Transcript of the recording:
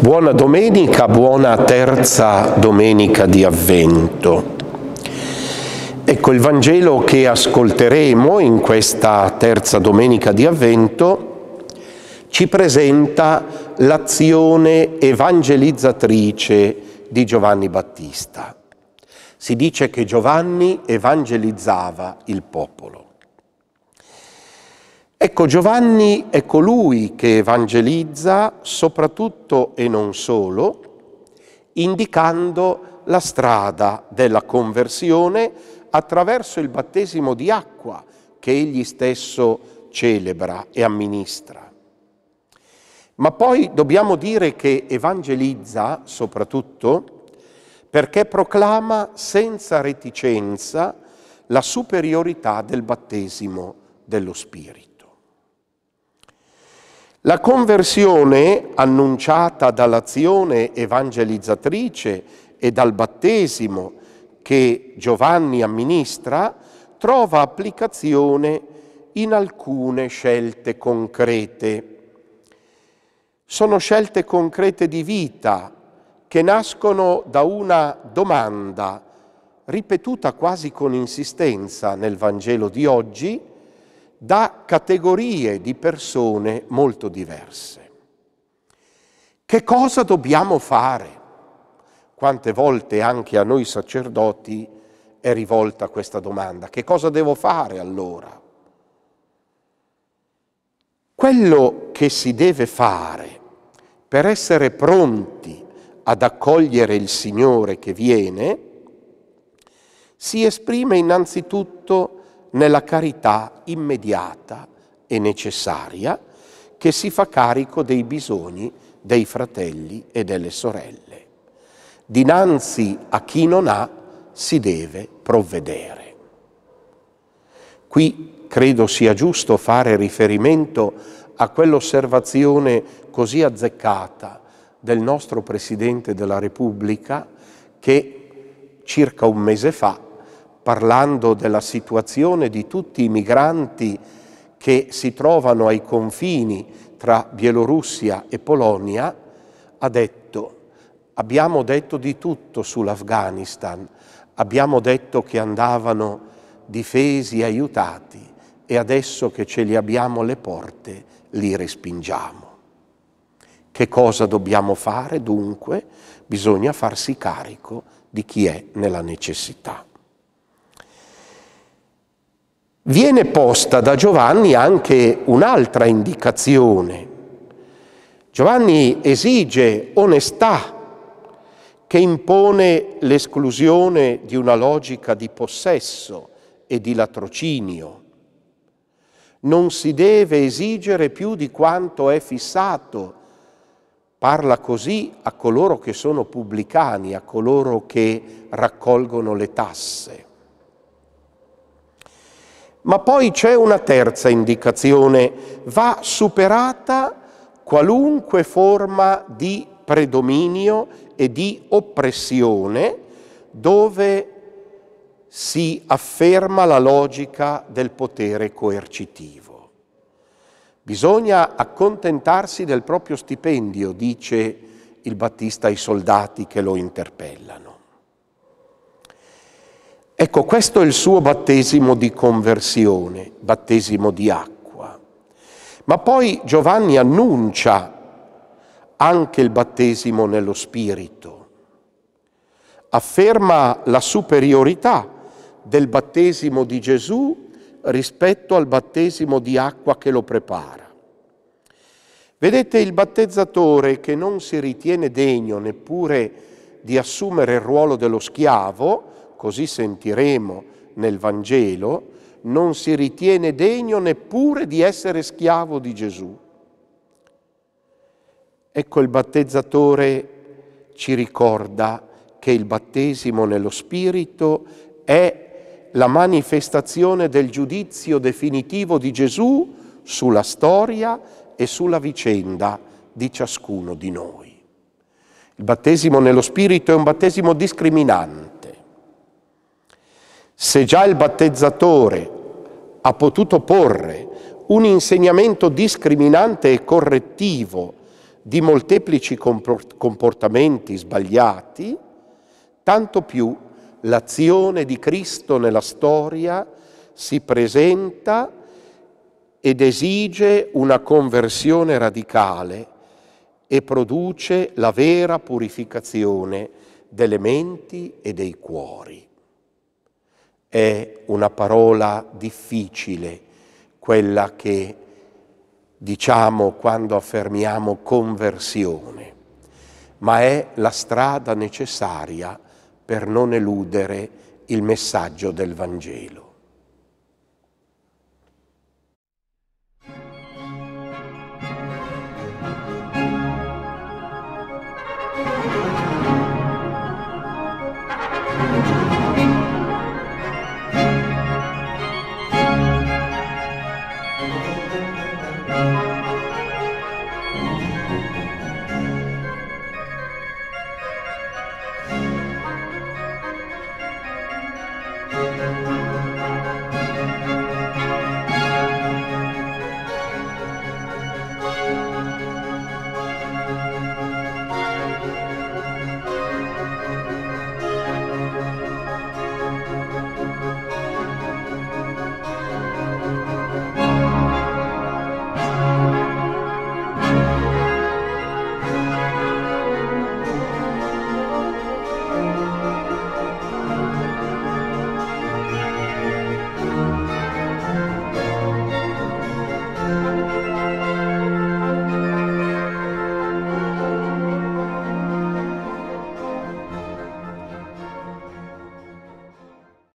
Buona domenica, buona terza domenica di avvento. Ecco, il Vangelo che ascolteremo in questa terza domenica di avvento ci presenta l'azione evangelizzatrice di Giovanni Battista. Si dice che Giovanni evangelizzava il popolo. Ecco, Giovanni è colui che evangelizza soprattutto e non solo, indicando la strada della conversione attraverso il battesimo di acqua che egli stesso celebra e amministra. Ma poi dobbiamo dire che evangelizza soprattutto perché proclama senza reticenza la superiorità del battesimo dello Spirito. La conversione annunciata dall'azione evangelizzatrice e dal battesimo che Giovanni amministra trova applicazione in alcune scelte concrete. Sono scelte concrete di vita che nascono da una domanda ripetuta quasi con insistenza nel Vangelo di oggi, da categorie di persone molto diverse. Che cosa dobbiamo fare? Quante volte anche a noi sacerdoti è rivolta questa domanda. Che cosa devo fare allora? Quello che si deve fare per essere pronti ad accogliere il Signore che viene si esprime innanzitutto nella carità immediata e necessaria che si fa carico dei bisogni dei fratelli e delle sorelle. Dinanzi a chi non ha si deve provvedere. Qui credo sia giusto fare riferimento a quell'osservazione così azzeccata del nostro Presidente della Repubblica che circa un mese fa parlando della situazione di tutti i migranti che si trovano ai confini tra Bielorussia e Polonia, ha detto abbiamo detto di tutto sull'Afghanistan, abbiamo detto che andavano difesi aiutati e adesso che ce li abbiamo alle porte li respingiamo. Che cosa dobbiamo fare dunque? Bisogna farsi carico di chi è nella necessità viene posta da Giovanni anche un'altra indicazione. Giovanni esige onestà che impone l'esclusione di una logica di possesso e di latrocinio. Non si deve esigere più di quanto è fissato. Parla così a coloro che sono pubblicani, a coloro che raccolgono le tasse. Ma poi c'è una terza indicazione, va superata qualunque forma di predominio e di oppressione dove si afferma la logica del potere coercitivo. Bisogna accontentarsi del proprio stipendio, dice il Battista ai soldati che lo interpellano. Ecco, questo è il suo battesimo di conversione, battesimo di acqua. Ma poi Giovanni annuncia anche il battesimo nello Spirito, afferma la superiorità del battesimo di Gesù rispetto al battesimo di acqua che lo prepara. Vedete il battezzatore che non si ritiene degno neppure di assumere il ruolo dello schiavo, così sentiremo nel Vangelo, non si ritiene degno neppure di essere schiavo di Gesù. Ecco il battezzatore ci ricorda che il battesimo nello Spirito è la manifestazione del giudizio definitivo di Gesù sulla storia e sulla vicenda di ciascuno di noi. Il battesimo nello Spirito è un battesimo discriminante se già il battezzatore ha potuto porre un insegnamento discriminante e correttivo di molteplici comportamenti sbagliati, tanto più l'azione di Cristo nella storia si presenta ed esige una conversione radicale e produce la vera purificazione delle menti e dei cuori. È una parola difficile quella che diciamo quando affermiamo conversione, ma è la strada necessaria per non eludere il messaggio del Vangelo.